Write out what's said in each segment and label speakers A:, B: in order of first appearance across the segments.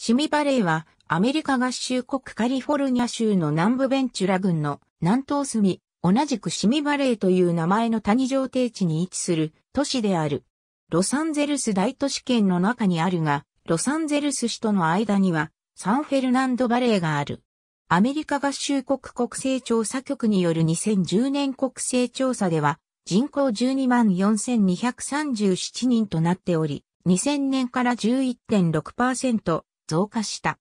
A: シミバレーはアメリカ合衆国カリフォルニア州の南部ベンチュラ郡の南東隅、同じくシミバレーという名前の谷上低地に位置する都市である。ロサンゼルス大都市圏の中にあるが、ロサンゼルス市との間にはサンフェルナンドバレーがある。アメリカ合衆国国勢調査局による2010年国勢調査では人口12万4237人となっており、2000年から11.6%増加した。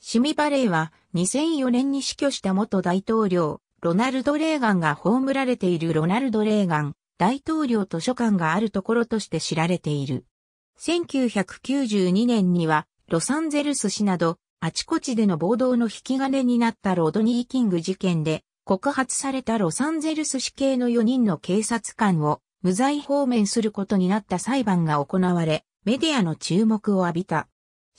A: シミバレーは2004年に死去した元大統領、ロナルド・レーガンが葬られているロナルド・レーガン大統領図書館があるところとして知られている。1992年にはロサンゼルス市などあちこちでの暴動の引き金になったロドニー・キング事件で告発されたロサンゼルス市警の4人の警察官を無罪放免することになった裁判が行われ、メディアの注目を浴びた。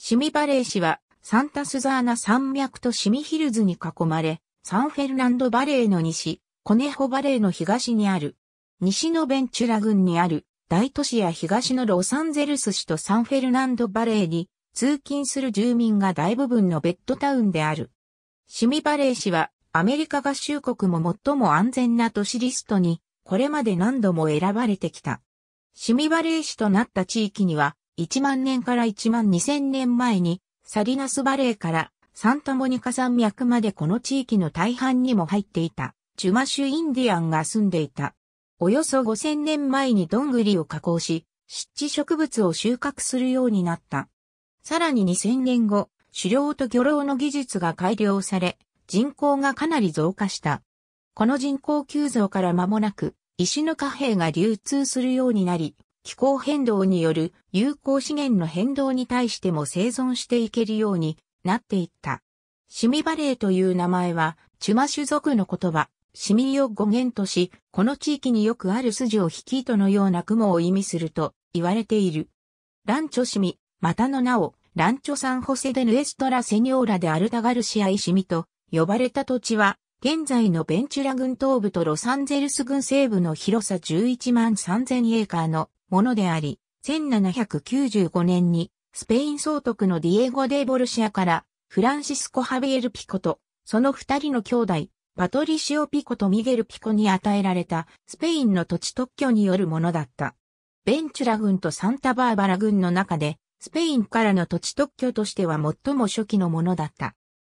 A: シミバレー市はサンタスザーナ山脈とシミヒルズに囲まれ、サンフェルナンドバレーの西、コネホバレーの東にある、西のベンチュラ郡にある大都市や東のロサンゼルス市とサンフェルナンドバレーに通勤する住民が大部分のベッドタウンである。シミバレー市はアメリカ合衆国も最も安全な都市リストにこれまで何度も選ばれてきた。シミバレー市となった地域には1万年から1万2000年前に、サリナスバレーからサンタモニカ山脈までこの地域の大半にも入っていた、チュマシュインディアンが住んでいた。およそ5000年前にドングリを加工し、湿地植物を収穫するようになった。さらに2000年後、狩猟と漁労の技術が改良され、人口がかなり増加した。この人口急増から間もなく、石の貨幣が流通するようになり、気候変動による有効資源の変動に対しても生存していけるようになっていった。シミバレーという名前は、チュマ種族の言葉、シミを語源とし、この地域によくある筋を引き糸のような雲を意味すると言われている。ランチョシミ、またの名を、ランチョサンホセデヌエストラセニョーラでアルタガルシアイシミと呼ばれた土地は、現在のベンチュラ群東部とロサンゼルス群西部の広さ11万3000エーカーのものであり、1795年にスペイン総督のディエゴ・デ・ボルシアからフランシスコ・ハビエル・ピコとその二人の兄弟、パトリシオ・ピコとミゲル・ピコに与えられたスペインの土地特許によるものだった。ベンチュラ軍とサンタバーバラ軍の中でスペインからの土地特許としては最も初期のものだった。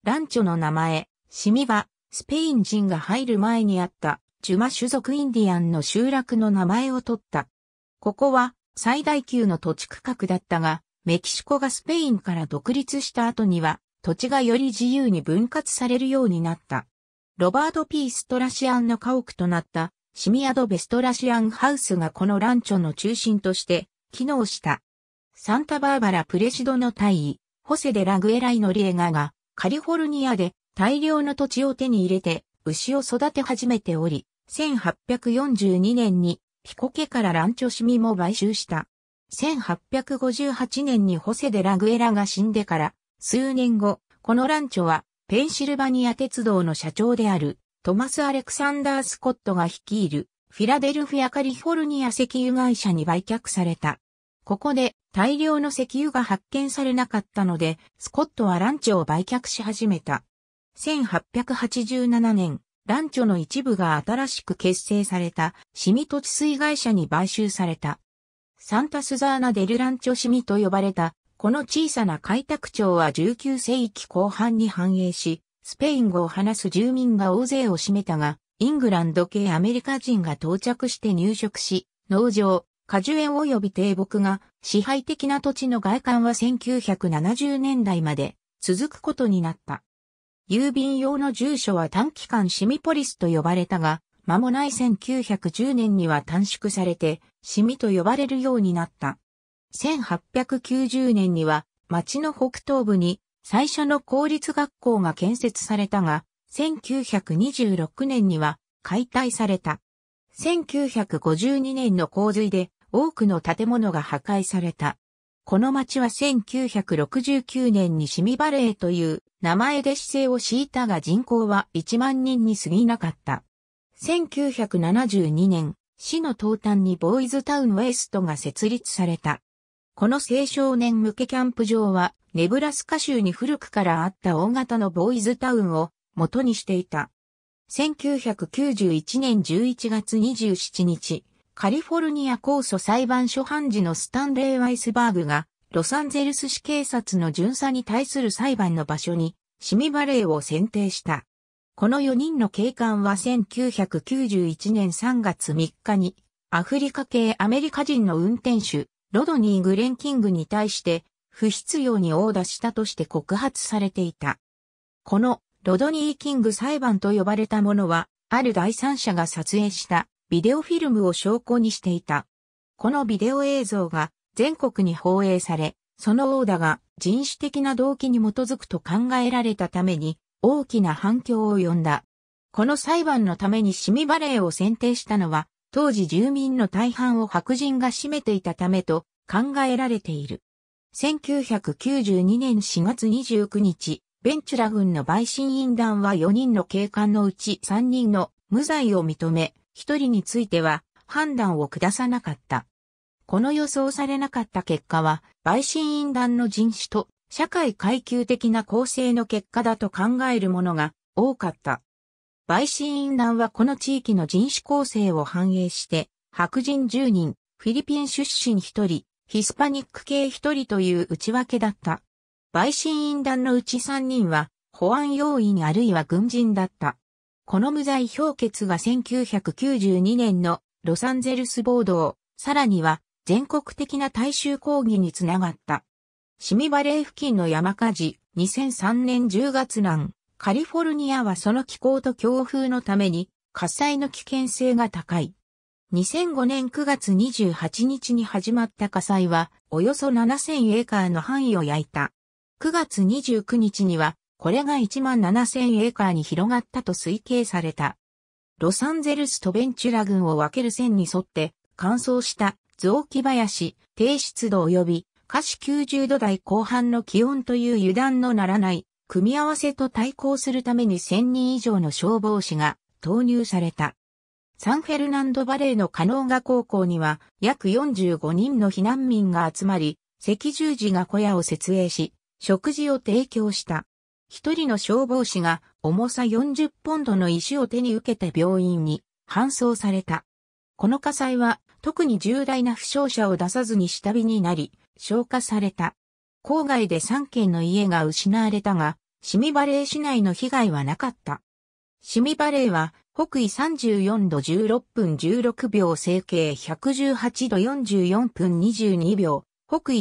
A: ランチョの名前、シミは、スペイン人が入る前にあった、ジュマ種族インディアンの集落の名前を取ったここは最大級の土地区画だったが、メキシコがスペインから独立した後には、土地がより自由に分割されるようになった。ロバート・ピー・ストラシアンの家屋となった、シミアド・ベストラシアンハウスがこのランチョの中心として機能した。サンタバーバラ・プレシドの大尉、ホセ・デ・ラグエライのリエガがカリフォルニアで大量の土地を手に入れて牛を育て始めており、1842年にピコ家からランチョシミも買収した。1858年にホセデ・ラグエラが死んでから、数年後、このランチョは、ペンシルバニア鉄道の社長である、トマス・アレクサンダー・スコットが率いる、フィラデルフィア・カリフォルニア石油会社に売却された。ここで大量の石油が発見されなかったので、スコットはランチョを売却し始めた。1887年、ランチョの一部が新しく結成された、シミ土地水会社に買収された。サンタスザーナ・デル・ランチョ・シミと呼ばれた、この小さな開拓町は19世紀後半に繁栄し、スペイン語を話す住民が大勢を占めたが、イングランド系アメリカ人が到着して入植し、農場、果樹園及び低木が支配的な土地の外観は1970年代まで続くことになった。郵便用の住所は短期間シミポリスと呼ばれたが、間もない1910年には短縮されて、シミと呼ばれるようになった。1890年には、町の北東部に最初の公立学校が建設されたが、1926年には解体された。1952年の洪水で多くの建物が破壊された。この町は1969年にシミバレーという名前で姿勢を敷いたが人口は1万人に過ぎなかった。1972年、市の東端にボーイズタウンウイストが設立された。この青少年向けキャンプ場は、ネブラスカ州に古くからあった大型のボーイズタウンを元にしていた。1991年11月27日、カリフォルニア控訴裁判所判事のスタンレー・ワイスバーグが、ロサンゼルス市警察の巡査に対する裁判の場所に、シミバレーを選定した。この4人の警官は1991年3月3日に、アフリカ系アメリカ人の運転手、ロドニー・グレンキングに対して、不必要に殴打したとして告発されていた。この、ロドニー・キング裁判と呼ばれたものは、ある第三者が撮影したビデオフィルムを証拠にしていた。このビデオ映像が全国に放映され、その王だが人種的な動機に基づくと考えられたために大きな反響を呼んだ。この裁判のためにシミバレーを選定したのは、当時住民の大半を白人が占めていたためと考えられている。1992年4月29日、ベンチュラ軍の陪審員団は4人の警官のうち3人の無罪を認め、一人については判断を下さなかった。この予想されなかった結果は、陪審員団の人種と社会階級的な構成の結果だと考えるものが多かった。陪審員団はこの地域の人種構成を反映して、白人10人、フィリピン出身1人、ヒスパニック系1人という内訳だった。陪審員団のうち3人は、保安要員あるいは軍人だった。この無罪評決が1992年のロサンゼルス暴動、さらには全国的な大衆抗議につながった。シミバレー付近の山火事、2003年10月南、カリフォルニアはその気候と強風のために火災の危険性が高い。2005年9月28日に始まった火災は、およそ7000エーカーの範囲を焼いた。9月29日には、これが1万7000エーカーに広がったと推計された。ロサンゼルスとベンチュラ群を分ける線に沿って乾燥した雑木林、低湿度及び下肢90度台後半の気温という油断のならない組み合わせと対抗するために1000人以上の消防士が投入された。サンフェルナンドバレーのカノーガ高校には約45人の避難民が集まり、赤十字が小屋を設営し、食事を提供した。一人の消防士が重さ40ポンドの石を手に受けて病院に搬送された。この火災は特に重大な負傷者を出さずに下火になり、消火された。郊外で3軒の家が失われたが、シミバレー市内の被害はなかった。シミバレーは北緯34度16分16秒、整形118度44分22秒、北緯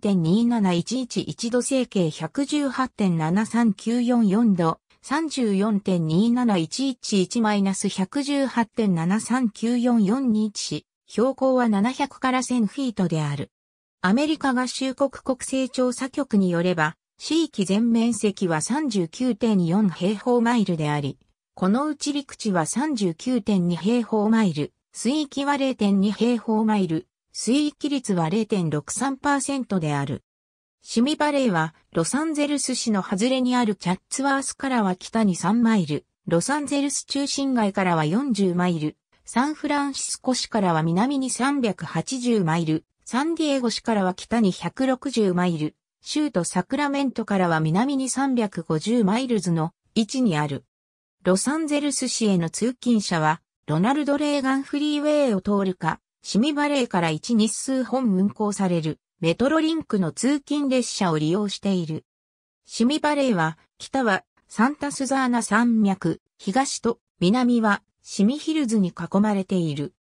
A: 34.2711度整形118.73944度、34.2711-118.73944日、標高は700から1000フィートである。アメリカ合衆国国勢調査局によれば、地域全面積は39.4平方マイルであり、このうち陸地は39.2平方マイル、水域は0.2平方マイル、水域率は0.63%である。シミバレーは、ロサンゼルス市の外れにあるチャッツワースからは北に3マイル、ロサンゼルス中心街からは40マイル、サンフランシスコ市からは南に380マイル、サンディエゴ市からは北に160マイル、州都サクラメントからは南に350マイルズの位置にある。ロサンゼルス市への通勤者は、ロナルド・レーガン・フリーウェイを通るか、シミバレーから1日数本運行されるメトロリンクの通勤列車を利用している。シミバレーは、北はサンタスザーナ山脈、東と南はシミヒルズに囲まれている。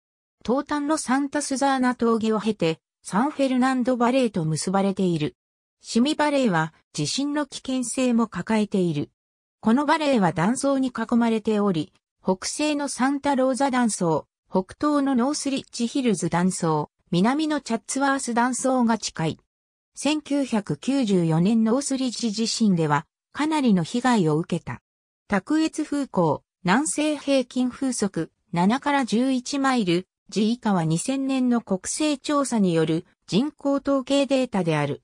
A: 東端のサンタスザーナ峠を経て、サンフェルナンドバレーと結ばれている。シミバレーは地震の危険性も抱えている。このバレーは断層に囲まれており、北西のサンタローザ断層、北東のノースリッジヒルズ断層、南のチャッツワース断層が近い。1994年ノースリッジ地震では、かなりの被害を受けた。卓越風向、南西平均風速7から11マイル、G 以下は2000年の国勢調査による人口統計データである。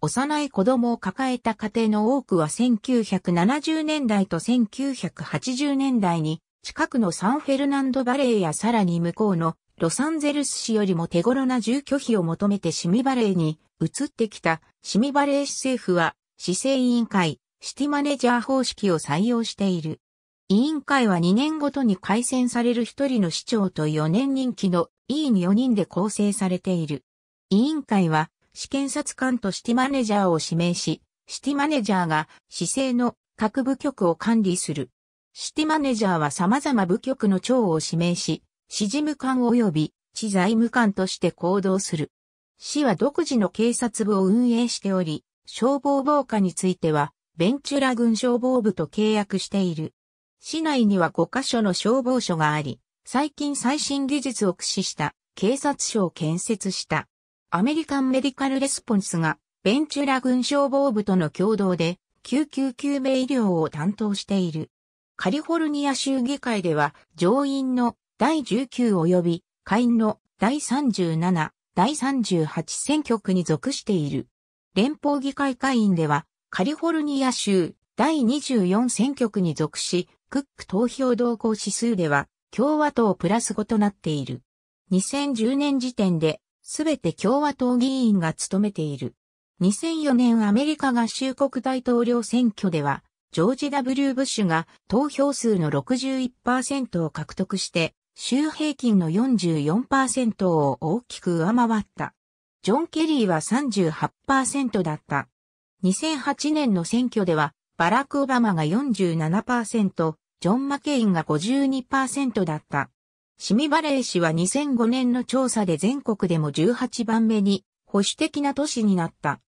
A: 幼い子供を抱えた家庭の多くは1970年代と1980年代に近くのサンフェルナンドバレーやさらに向こうのロサンゼルス市よりも手頃な住居費を求めてシミバレーに移ってきたシミバレー市政府は市政委員会、シティマネジャー方式を採用している。委員会は2年ごとに改選される1人の市長と4年任期の委員4人で構成されている。委員会は、市検察官とシティマネジャーを指名し、シティマネジャーが市政の各部局を管理する。シティマネジャーは様々部局の長を指名し、市事務官及び知財務官として行動する。市は独自の警察部を運営しており、消防防火については、ベンチュラ軍消防部と契約している。市内には5カ所の消防署があり、最近最新技術を駆使した警察署を建設した。アメリカンメディカルレスポンスがベンチュラ軍消防部との共同で救急救命医療を担当している。カリフォルニア州議会では、上院の第19及び下院の第37、第38選挙区に属している。連邦議会会員では、カリフォルニア州第24選挙区に属し、クック投票動向指数では、共和党プラス5となっている。2010年時点で、すべて共和党議員が務めている。2004年アメリカ合衆国大統領選挙では、ジョージ・ W・ ブッシュが投票数の61%を獲得して、州平均の44%を大きく上回った。ジョン・ケリーは38%だった。2008年の選挙では、バラク・オバマが47%、ジョン・マケインが52%だった。シミバレー氏は2005年の調査で全国でも18番目に保守的な都市になった。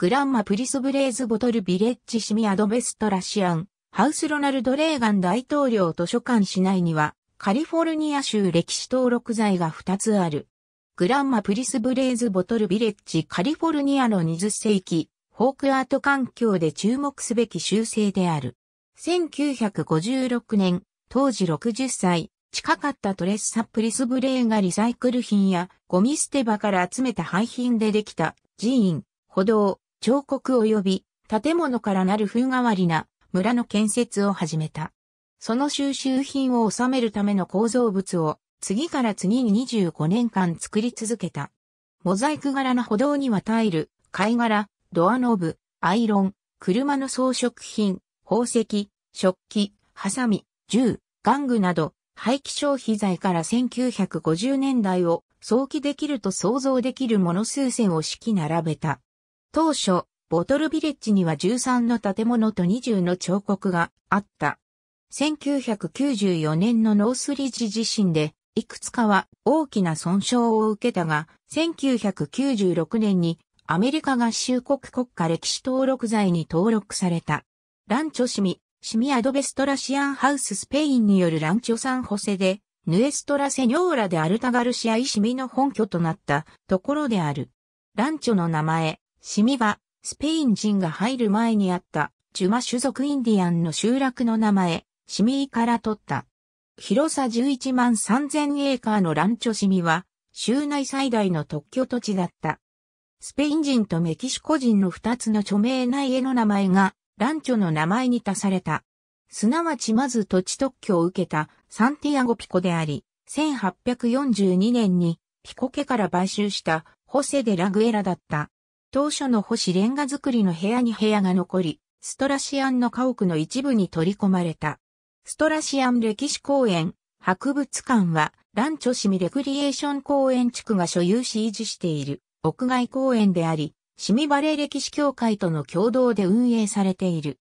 A: グランマプリスブレーズボトルビレッジシミアドベストラシアン、ハウスロナルド・レーガン大統領図書館市内には、カリフォルニア州歴史登録材が2つある。グランマプリスブレーズボトルビレッジカリフォルニアの20世紀、フォークアート環境で注目すべき修正である。1956年、当時60歳、近かったトレッサ・プリスブレーがリサイクル品やゴミ捨て場から集めた廃品でできた寺院、歩道、彫刻及び建物からなる風変わりな村の建設を始めた。その収集品を収めるための構造物を次から次に25年間作り続けた。モザイク柄の歩道にはタイル、貝殻、ドアノブ、アイロン、車の装飾品、宝石、食器、ハサミ、銃、玩具など廃棄消費財から1950年代を想起できると想像できるもの数千を式並べた。当初、ボトルビレッジには13の建物と20の彫刻があった。1994年のノースリッジ地震で、いくつかは大きな損傷を受けたが、1996年にアメリカ合衆国国家歴史登録罪に登録された。ランチョシミ、シミアドベストラシアンハウススペインによるランチョサンホセで、ヌエストラセニョーラでアルタガルシアイシミの本拠となったところである。ランチョの名前、シミは、スペイン人が入る前にあった、ジュマ種族インディアンの集落の名前、シミーから取った。広さ11万3000エーカーのランチョシミは、州内最大の特許土地だった。スペイン人とメキシコ人の二つの著名な家の名前が、ランチョの名前に足された。すなわちまず土地特許を受けたサンティアゴピコであり、1842年にピコ家から買収したホセデ・ラグエラだった。当初の星レンガ造りの部屋に部屋が残り、ストラシアンの家屋の一部に取り込まれた。ストラシアン歴史公園、博物館は、ランチョシミレクリエーション公園地区が所有し維持している屋外公園であり、シミバレー歴史協会との共同で運営されている。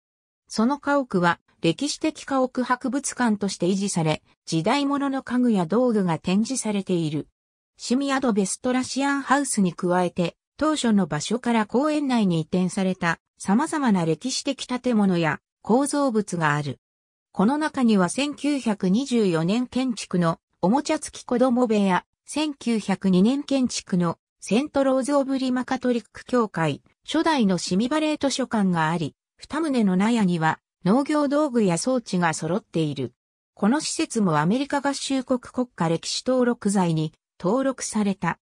A: その家屋は歴史的家屋博物館として維持され、時代物の家具や道具が展示されている。シミアドベストラシアンハウスに加えて、当初の場所から公園内に移転された様々な歴史的建物や構造物がある。この中には1924年建築のおもちゃ付き子供部屋、1902年建築のセントローズ・オブ・リマカトリック協会、初代のシミバレー図書館があり、二棟の納屋には農業道具や装置が揃っている。この施設もアメリカ合衆国国家歴史登録財に登録された。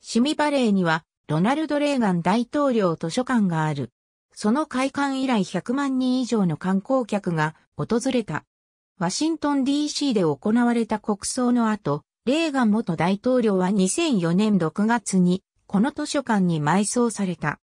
A: シミバレーにはロナルド・レーガン大統領図書館がある。その開館以来100万人以上の観光客が訪れた。ワシントン DC で行われた国葬の後、レーガン元大統領は2004年6月にこの図書館に埋葬された。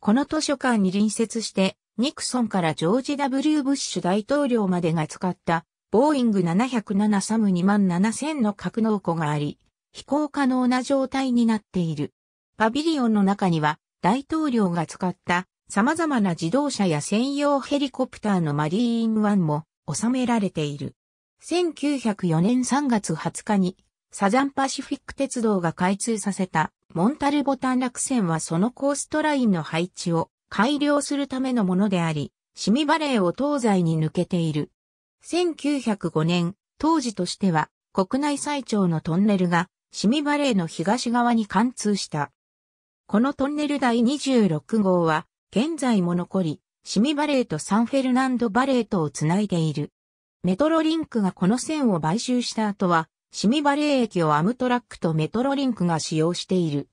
A: この図書館に隣接して、ニクソンからジョージ・ W・ ブッシュ大統領までが使ったボーイング707サム2万7000の格納庫があり、飛行可能な状態になっている。パビリオンの中には大統領が使った様々な自動車や専用ヘリコプターのマリーンワンも収められている。1904年3月20日にサザンパシフィック鉄道が開通させたモンタルボタン落線はそのコーストラインの配置を改良するためのものであり、シミバレーを東西に抜けている。1905年、当時としては国内最長のトンネルがシミバレーの東側に貫通した。このトンネル第26号は、現在も残り、シミバレーとサンフェルナンドバレーとをつないでいる。メトロリンクがこの線を買収した後は、シミバレー駅をアムトラックとメトロリンクが使用している。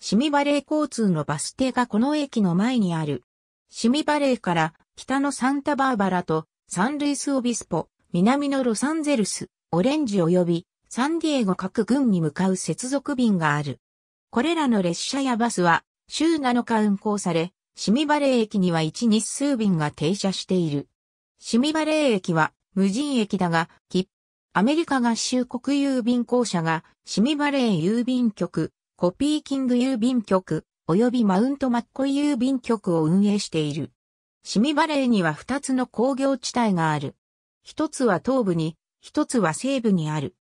A: シミバレー交通のバス停がこの駅の前にある。シミバレーから北のサンタバーバラとサンルイスオビスポ、南のロサンゼルス、オレンジ及びサンディエゴ各郡に向かう接続便がある。これらの列車やバスは週7日運行され、シミバレー駅には1日数便が停車している。シミバレー駅は無人駅だが、アメリカ合衆国郵便公社がシミバレー郵便局、コピーキング郵便局、及びマウントマッコイ郵便局を運営している。シミバレーには2つの工業地帯がある。一つは東部に、一つは西部にある。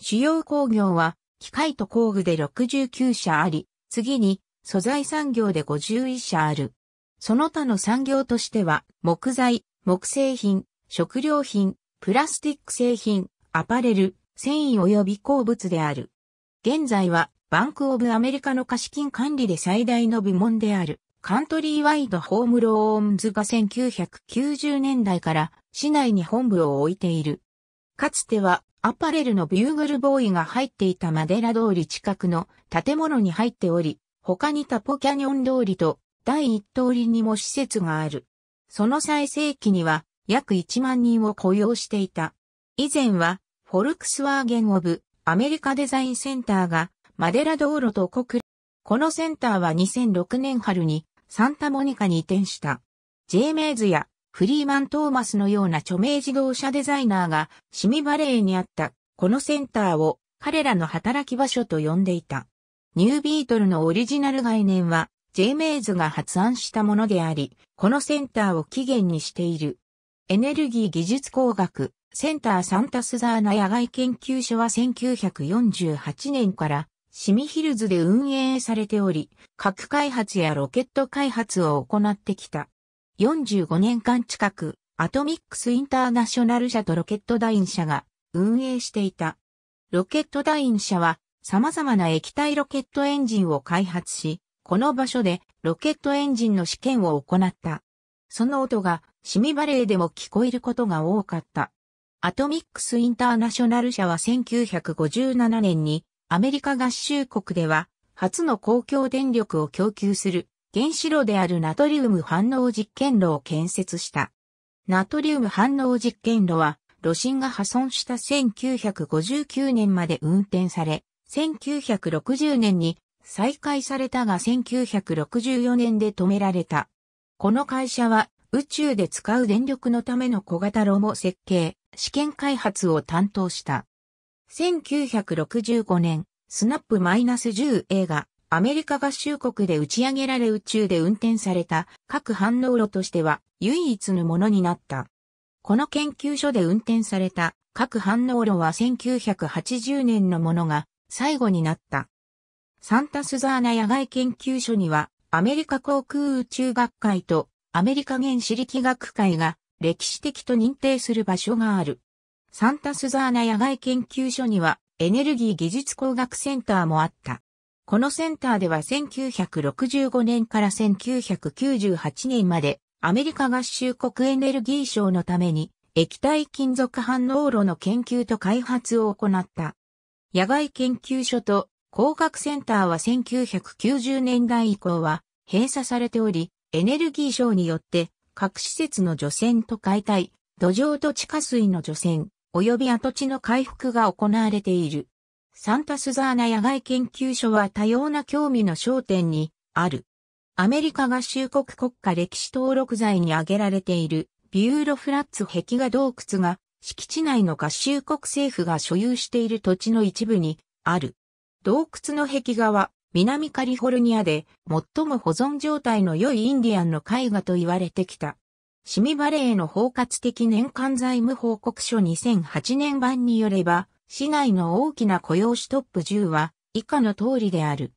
A: 主要工業は機械と工具で69社あり、次に素材産業で51社ある。その他の産業としては、木材、木製品、食料品、プラスティック製品、アパレル、繊維及び鉱物である。現在は、バンクオブアメリカの貸金管理で最大の部門である、カントリーワイドホームローンズが1990年代から市内に本部を置いている。かつてはアパレルのビューグルボーイが入っていたマデラ通り近くの建物に入っており、他にタポキャニオン通りと第一通りにも施設がある。その最盛期には約1万人を雇用していた。以前はフォルクスワーゲンオブアメリカデザインセンターがマデラ道路と国、このセンターは2006年春にサンタモニカに移転した。J メイズやフリーマン・トーマスのような著名自動車デザイナーが、シミバレーにあった、このセンターを彼らの働き場所と呼んでいた。ニュービートルのオリジナル概念は、ジェイ・メイズが発案したものであり、このセンターを起源にしている。エネルギー技術工学、センターサンタスザーナ野外研究所は1948年からシミヒルズで運営されており、核開発やロケット開発を行ってきた。45年間近く、アトミックスインターナショナル社とロケットダイン社が運営していた。ロケットダイン社は様々な液体ロケットエンジンを開発し、この場所でロケットエンジンの試験を行った。その音がシミバレーでも聞こえることが多かった。アトミックスインターナショナル社は1957年にアメリカ合衆国では初の公共電力を供給する原子炉であるナトリウム反応実験炉を建設した。ナトリウム反応実験炉は、炉心が破損した1959年まで運転され、1960年に再開されたが1964年で止められた。この会社は宇宙で使う電力のための小型炉も設計、試験開発を担当した。1965年、スナップ -10 映画、アメリカ合衆国で打ち上げられ宇宙で運転された各反応炉としては唯一のものになった。この研究所で運転された各反応炉は1980年のものが最後になった。サンタスザーナ野外研究所にはアメリカ航空宇宙学会とアメリカ原子力学会が歴史的と認定する場所がある。サンタスザーナ野外研究所にはエネルギー技術工学センターもあった。このセンターでは1965年から1998年までアメリカ合衆国エネルギー省のために液体金属反応炉の研究と開発を行った。野外研究所と工学センターは1990年代以降は閉鎖されており、エネルギー省によって各施設の除染と解体、土壌と地下水の除染、及び跡地の回復が行われている。サンタスザーナ野外研究所は多様な興味の焦点にある。アメリカ合衆国国家歴史登録財に挙げられているビューロフラッツ壁画洞窟が敷地内の合衆国政府が所有している土地の一部にある。洞窟の壁画は南カリフォルニアで最も保存状態の良いインディアンの絵画と言われてきた。シミバレーの包括的年間財務報告書2008年版によれば、市内の大きな雇用ストップ10は以下の通りである。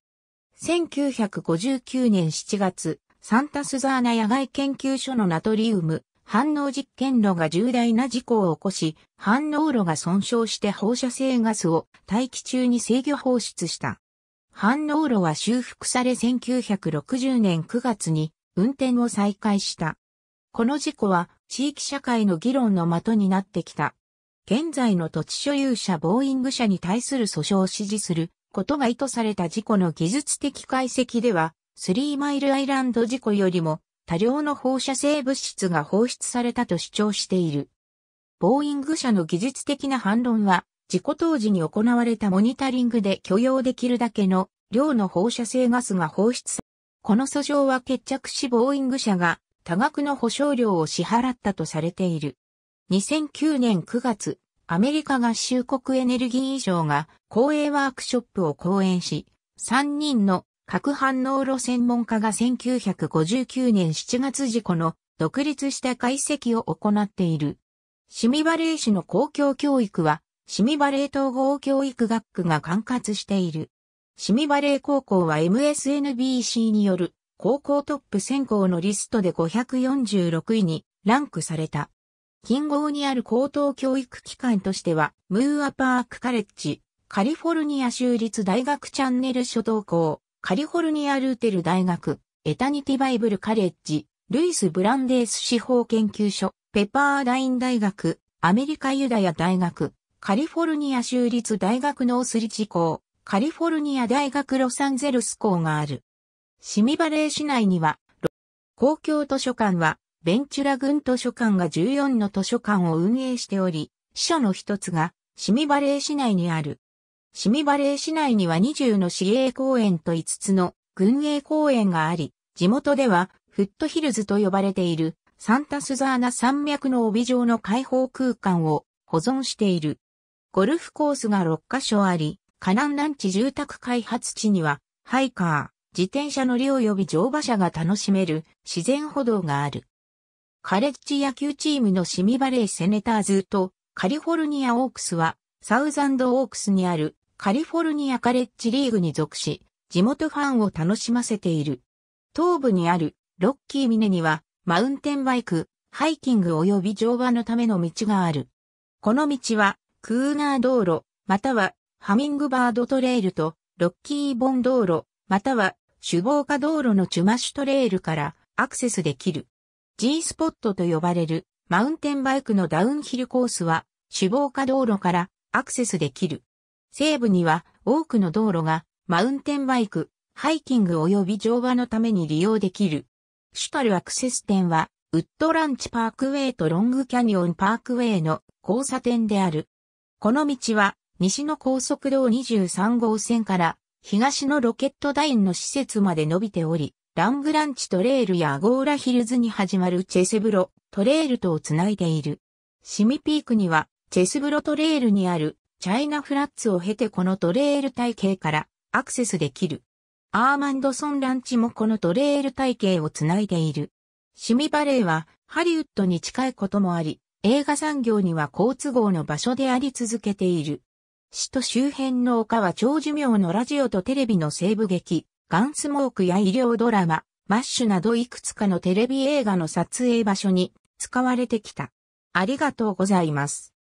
A: 1959年7月、サンタスザーナ野外研究所のナトリウム反応実験炉が重大な事故を起こし、反応炉が損傷して放射性ガスを大気中に制御放出した。反応炉は修復され1960年9月に運転を再開した。この事故は地域社会の議論の的になってきた。現在の土地所有者ボーイング社に対する訴訟を支持することが意図された事故の技術的解析では、スリーマイルアイランド事故よりも多量の放射性物質が放出されたと主張している。ボーイング社の技術的な反論は、事故当時に行われたモニタリングで許容できるだけの量の放射性ガスが放出され、この訴訟は決着しボーイング社が多額の保証料を支払ったとされている。2009年9月、アメリカ合衆国エネルギー以上が公営ワークショップを講演し、3人の核反応炉専門家が1959年7月事故の独立した解析を行っている。シミバレー市の公共教育は、シミバレー統合教育学区が管轄している。シミバレー高校は MSNBC による高校トップ選考のリストで546位にランクされた。近郷にある高等教育機関としては、ムーアパークカレッジ、カリフォルニア州立大学チャンネル初等校、カリフォルニアルーテル大学、エタニティバイブルカレッジ、ルイス・ブランデース司法研究所、ペパーライン大学、アメリカユダヤ大学、カリフォルニア州立大学ノースリッジ校、カリフォルニア大学ロサンゼルス校がある。シミバレー市内には、公共図書館はベンチュラ軍図書館が14の図書館を運営しており、支所の一つが、シミバレー市内にある。シミバレー市内には20の市営公園と5つの軍営公園があり、地元ではフットヒルズと呼ばれているサンタスザーナ山脈の帯状の開放空間を保存している。ゴルフコースが6カ所あり、カナンランチ住宅開発地には、ハイカー、自転車乗り及び乗馬車が楽しめる自然歩道がある。カレッジ野球チームのシミバレーセネターズとカリフォルニアオークスはサウザンドオークスにあるカリフォルニアカレッジリーグに属し、地元ファンを楽しませている。東部にあるロッキー峰にはマウンテンバイク、ハイキング及び乗馬のための道がある。この道はクーナー道路、またはハミングバードトレイルとロッキーボン道路、または首謀下道路のチュマシュトレイルからアクセスできる。G スポットと呼ばれるマウンテンバイクのダウンヒルコースは首謀下道路からアクセスできる。西部には多くの道路がマウンテンバイク、ハイキング及び乗馬のために利用できる。主たるアクセス点はウッドランチパークウェイとロングキャニオンパークウェイの交差点である。この道は西の高速道23号線から東のロケットダインの施設まで伸びており、ラングランチトレールやアゴーラヒルズに始まるチェセブロトレールとをつないでいる。シミピークにはチェセブロトレールにあるチャイナフラッツを経てこのトレール体系からアクセスできる。アーマンドソンランチもこのトレール体系をつないでいる。シミバレーはハリウッドに近いこともあり、映画産業には好都合の場所であり続けている。市と周辺の丘は長寿命のラジオとテレビの西部劇、ガンスモークや医療ドラマ、マッシュなどいくつかのテレビ映画の撮影場所に使われてきた。ありがとうございます。